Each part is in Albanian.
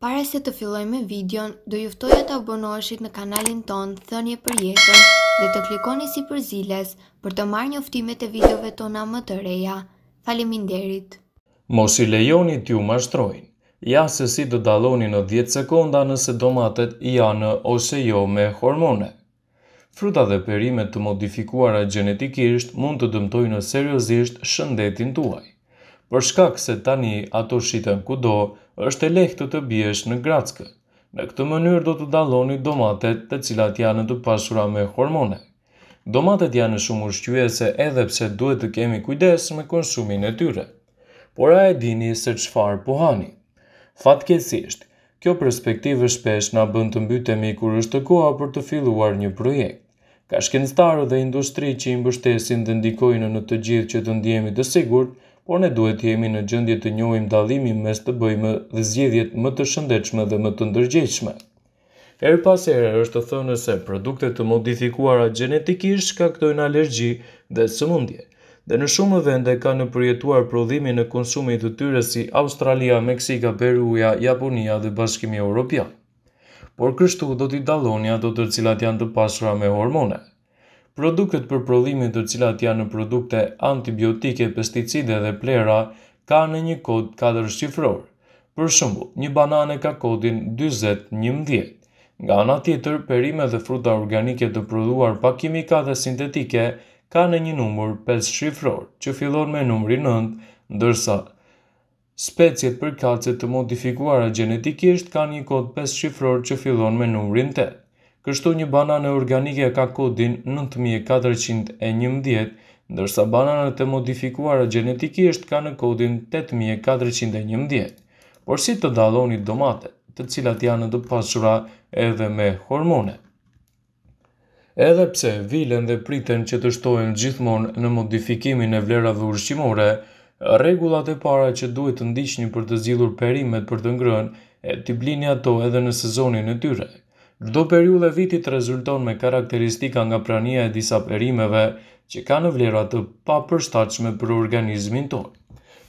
Pare se të filloj me videon, do juftoj e të abonoshit në kanalin ton, thënje për jetën dhe të klikoni si për ziles për të marrë një uftimet e videove tona më të reja. Falimin derit! Mos i lejoni t'ju ma shtrojnë. Ja se si do daloni në 10 sekonda nëse domatet i anë ose jo me hormone. Fruta dhe perimet të modifikuara genetikisht mund të dëmtojnë seriosisht shëndetin tuaj. Përshkak se tani ato shiten kudo, është e lehtë të biesh në gratskë. Në këtë mënyrë do të daloni domatet të cilat janë të pasura me hormone. Domatet janë shumë ushqyese edhe pse duhet të kemi kujdes me konsumin e tyre. Por a e dini se qëfar pohani? Fatkesisht, kjo perspektive shpesh nga bënd të mbytemi kur është të koha për të filluar një projekt. Ka shkenstarë dhe industri që i mbështesin dhe ndikojnë në të gjithë që të ndjemi të sigurt, por ne duhet të jemi në gjendje të njohim dallimin mes të bëjmë dhe zgjedhjet më të shëndetshme dhe më të ndërgjegjshme. Er pas here është të thënë se produkte të modifikuara gjenetikisht shkaktojnë alergji dhe sëmundje. Dhe në shumë vende ka në përjetuar prodhimi në konsumit të tyre si Australia, Meksika, Peruja, Japonia dhe Bashkimi Europian. Por kështu do t'i dalonja do të cilat janë të pasra me hormone produktet për prodhimin të cilat janë produkte antibiotike, pesticide dhe plera, ka në një kod 4 shqifror. Për shumbu, një banane ka kodin 2011. Nga ana tjetër, perime dhe fruta organike të prodhuar pa kimika dhe sintetike ka në një numër 5 shqifror, që fillon me numri 9, ndërsa speciet për kacet të modifikuara genetikisht ka një kod 5 shqifror që fillon me numrin 8. Kështu një banane organike ka kodin 9411, ndërsa bananët e modifikuara genetikisht ka në kodin 8411. Por si të daloni domate, të cilat janë të pasura edhe me hormone? Edhe pse vilen dhe priten që të shtojnë gjithmonë në modifikimin e vlerave ushqimore, rregullat e para që duhet të ndiqni për të zgjidhur perimet për të ngrënë, e të blini ato edhe në sezonin e tyre. Çdo periude e vitit rezulton me karakteristika nga prania e disa perimeve që kanë vlera të papërshtatshme për organizmin tonë.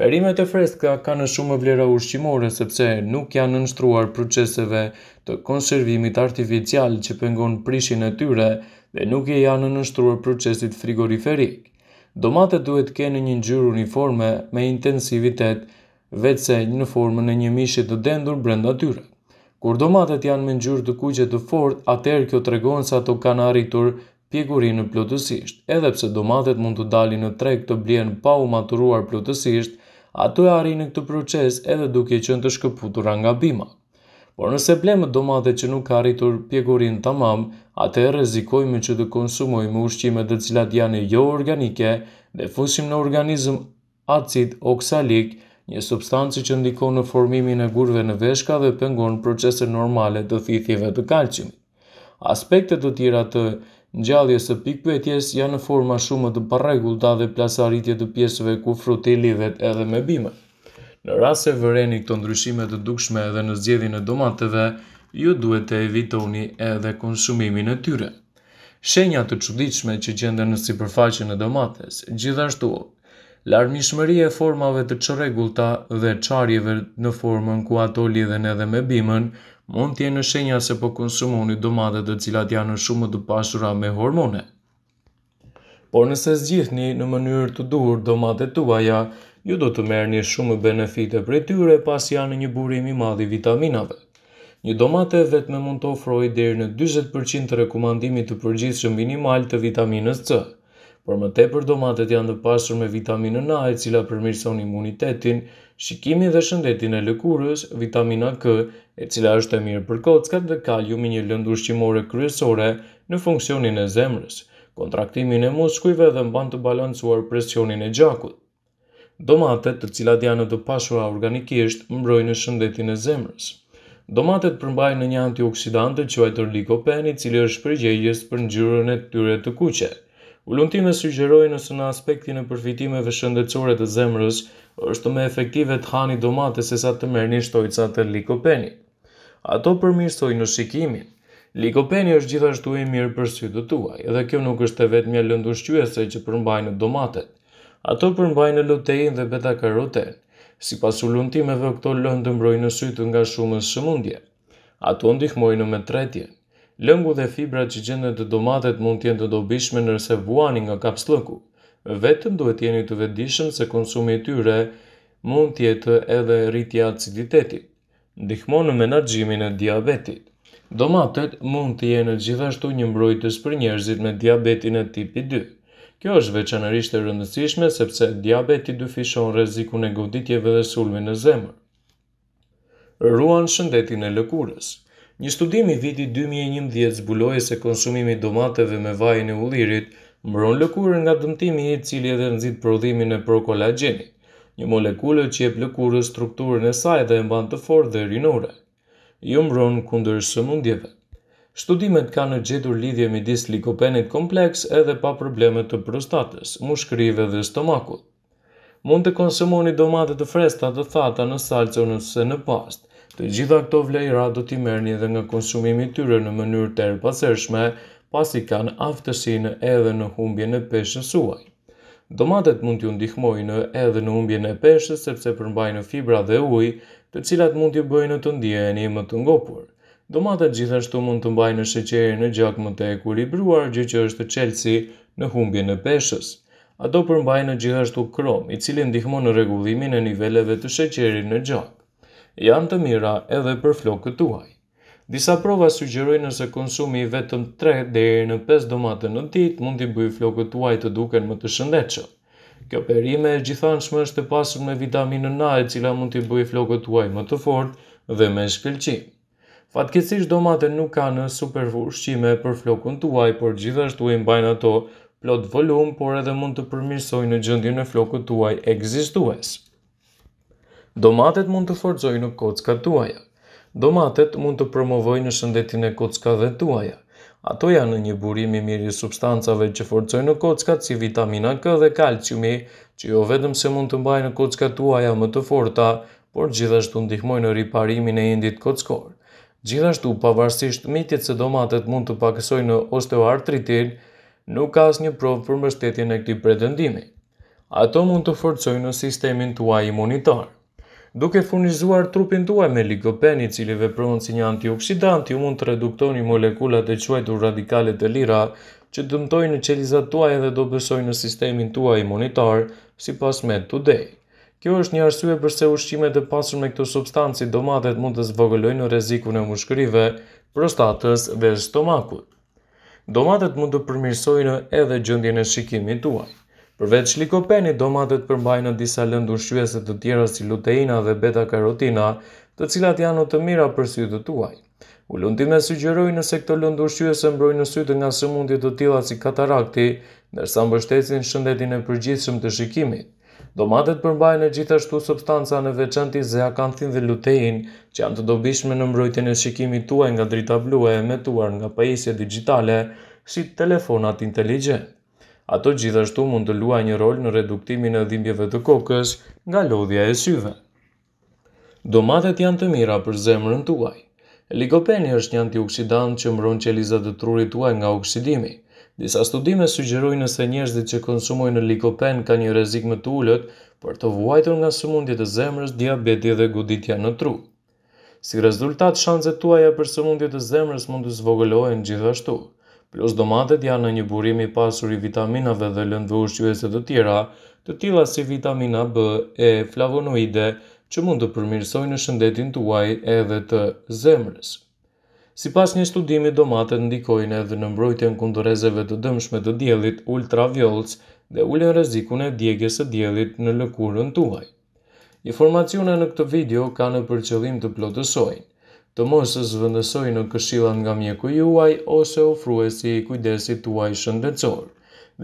Perimet e freskëta kanë shumë vlera ushqimore sepse nuk janë nënshtruar proceseve të konservimit artificial që pengon prishin e tyre dhe nuk e janë nënshtruar procesit frigoriferik. Domatet duhet të kenë një ngjyrë uniforme me intensivitet vetëse në formën e një mishi të dendur brenda tyre. Kur domatet janë me ngjyrë të kuqe të fortë, atëherë kjo tregon se ato kanë arritur pjekurinë plotësisht. Edhe pse domatet mund të dalin në treg të blihen pa u maturuar plotësisht, ato e arrin këtë proces edhe duke qenë të shkëputura nga bima. Por nëse blem domate që nuk ka arritur pjekurinë tamam, atë rrezikojmë që të konsumojmë ushqime të cilat janë jo organike dhe fusim në organizëm acid oksalik, një substanci që ndikon në formimin e gurve në veshka dhe pengon procese normale të thithjeve të kalqimit. Aspektet të tjera të Gjallje së pikpetjes janë në forma shumë të parregullta dhe plasaritje të pjesëve ku fruti lidhet edhe me bime. Në rrasë e vëreni këto ndryshime të dukshme edhe në zgjedhjen e domateve, ju duhet të evitoni edhe konsumimin e tyre. Shenja të çuditshme që gjenden në sipërfaqen e domates, gjithashtu larmishmëri e formave të qëregulta dhe qarjeve në formën ku ato lidhen edhe me bimën, mund t'je në shenja se po konsumoni domatet të cilat janë shumë të pashura me hormone. Por nëse zgjithni në mënyrë të duhur domatet tuaja, ju do të merrni shumë benefite e tyre pasi janë një burim i madh i vitaminave. Një domate vetëm mund të ofrojë deri në 40% të rekomandimit të përgjithshëm minimal të vitaminës C por më tepër domatet janë të pasur me vitaminën A e cila përmirëson imunitetin, shikimin dhe shëndetin e lëkurës, vitamina K, e cila është e mirë për kockat dhe kaliumi një lëndë ushqimore kryesore në funksionin e zemrës, kontraktimin e muskujve dhe mban të balancuar presionin e gjakut. Domatet, të cilat janë të pasura organikisht, mbrojnë shëndetin e zemrës. Domatet përmbajnë një antioksidante quajtur likopen i cili është përgjegjës për ngjyrën e tyre të kuqe. Ullumtime sugjerojnë nëse në aspektin e përfitimeve shëndetësore të zemrës, është me efektive të hani domate se sa të merë një shtojtësa të likopeni. Ato përmirsoj në shikimin. Likopeni është gjithashtu e mirë për sy të tuaj, edhe kjo nuk është e vetë mja lëndu shqyese që përmbajnë domatet. Ato përmbajnë lutein dhe beta karoten. Si pas ullumtimeve, këto lëndë mbrojnë në sytë nga shumës shëmundje. Ato ndihmojnë me tretje lëngu dhe fibra që gjendet të domatet mund tjenë të dobishme nërse vuani nga kapslëku. Vetëm duhet jeni të vedishëm se konsumi i tyre mund tjetë edhe rritja aciditetit, ndihmonë në menagjimin e diabetit. Domatet mund të jenë gjithashtu një mbrojtës për njerëzit me diabetin e tipi 2. Kjo është veçanërisht e rëndësishme sepse diabeti dyfishon rrezikun e goditjeve dhe sulmit në zemër. Ruan shëndetin e lëkurës. Një studim i vitit 2011 zbuloi se konsumimi i domateve me vajin e ullirit mbron lëkurën nga dëmtimi i cili edhe nxit prodhimin e prokolagjenit, një molekule që jep lëkurës strukturën e saj dhe e mban të fortë dhe rinore. Jo mbron kundër sëmundjeve. Studimet kanë gjetur lidhje midis likopenit kompleks edhe pa probleme të prostatës, mushkërive dhe stomakut. Mund të konsumoni domate të fresta të thata në salcë ose në pastë Të gjitha këto vlejra do t'i merni dhe nga konsumimi tyre në mënyrë të erpasershme, pasi kanë aftësin edhe në humbje në peshës suaj. Domatet mund t'ju ndihmojnë edhe në humbje në peshës sepse përmbajnë fibra dhe uj, të cilat mund t'ju bëjnë të ndjeni më të ngopur. Domatet gjithashtu mund të mbajnë sheqeri në gjak më të ekuribruar, gjë që është qelësi në humbje në peshës. Ato përmbajnë gjithashtu krom, i cili ndihmon në regullimin e niveleve të sheqeri në gjak janë të mira edhe për flokët tuaj. Disa prova sugjerojnë nëse konsumi i vetëm 3 deri në 5 domate në ditë mund t'i bëjë flokët tuaj të duken më të shëndetshëm. Kjo perime e gjithanshme është e pasur me vitaminën A e cila mund t'i bëjë flokët tuaj më të fortë dhe me shkëlqim. Fatkesish domate nuk ka në super ushqime për flokun tuaj, por gjithashtu e mbajnë ato plot volum, por edhe mund të përmirsojnë në gjëndjën e flokut tuaj egzistuesë. Domatet mund të forxojnë në kockat tuaja. Domatet mund të promovojnë në shëndetin e kockave tuaja. Ato janë një burim i mirë i substancave që forcojnë në kockat si vitamina K dhe kalciumi, që jo vetëm se mund të mbajnë në kockat tuaja më të forta, por gjithashtu ndihmojnë në riparimin e indit kockor. Gjithashtu, pavarësisht mitit se domatet mund të pakësojnë në osteoartritin, nuk ka asë një provë për mështetjen e këti pretendimi. Ato mund të forcojnë në sistemin tuaj imunitar duke furnizuar trupin tuaj me ligopen i cili vepron si një antioksidant, ju mund të reduktoni molekulat e quajtur radikale të lira që dëmtojnë në qelizat tuaj dhe do besojnë në sistemin tuaj imunitar, si pas med today. Kjo është një arsye përse ushqimet e pasur me këto substanci domatet mund të zvogëlojnë në rezikun e mushkrive, prostatës dhe stomakut. Domatet mund të përmirsojnë edhe gjëndjen e shikimit tuaj. Përveç likopeni, domatet përmbajnë në disa lëndë ushqyese të tjera si luteina dhe beta karotina, të cilat janë të mira për sytë tuaj. Ulundime sugjeroj në këto lëndë ushqyese mbrojnë sytë nga mundit të tilla si katarakti, ndërsa mbështesin shëndetin e përgjithshëm të shikimit. Domatet përmbajnë gjithashtu substanca në veçanti zeakanthin dhe lutein, që janë të dobishme në mbrojtjen e shikimit tuaj nga drita blue e emetuar nga pajisje digjitale, si telefonat inteligjent. Ato gjithashtu mund të luaj një rol në reduktimin e dhimbjeve të kokës nga lodhja e syve. Domatet janë të mira për zemrën tuaj. Likopeni është një antioksidant që mbron qelizat e trurit tuaj nga oksidimi. Disa studime sugjerojnë se njerëzit që konsumojnë likopen kanë një rrezik më të ulët për të vuajtur nga sëmundjet e zemrës, diabeti dhe goditja në tru. Si rezultat, shanset tuaja për sëmundjet e zemrës mund të zvogëlohen gjithashtu. Plus domatet janë në një burim i pasur i vitaminave dhe lëndëve ushqyese të tjera, të tilla si vitamina B e flavonoide që mund të përmirësojnë shëndetin tuaj edhe të zemrës. Si pas një studimi, domatet ndikojnë edhe në mbrojtjen rrezeve të dëmshme të djelit ultraviolës dhe ullën rrezikun e djegjes së djelit në lëkurën tuaj. Informacione në këtë video ka në përqëllim të plotësojnë të mos e zvëndësoj në këshillat nga mjeku juaj ose ofruesi i kujdesit tuaj shëndetësor,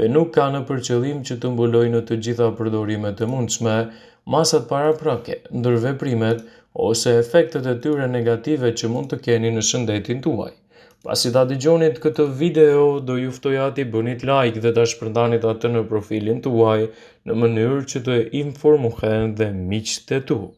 dhe nuk ka në përqëllim që të mbuloj në të gjitha përdorimet e mundshme, masat para prake, ndërveprimet ose efektet e tyre negative që mund të keni në shëndetin tuaj. Pasi ta dëgjonit këtë video, do juftoj ati bënit like dhe ta shpërndanit atë në profilin tuaj në mënyrë që të informuhen dhe miqët e tuaj.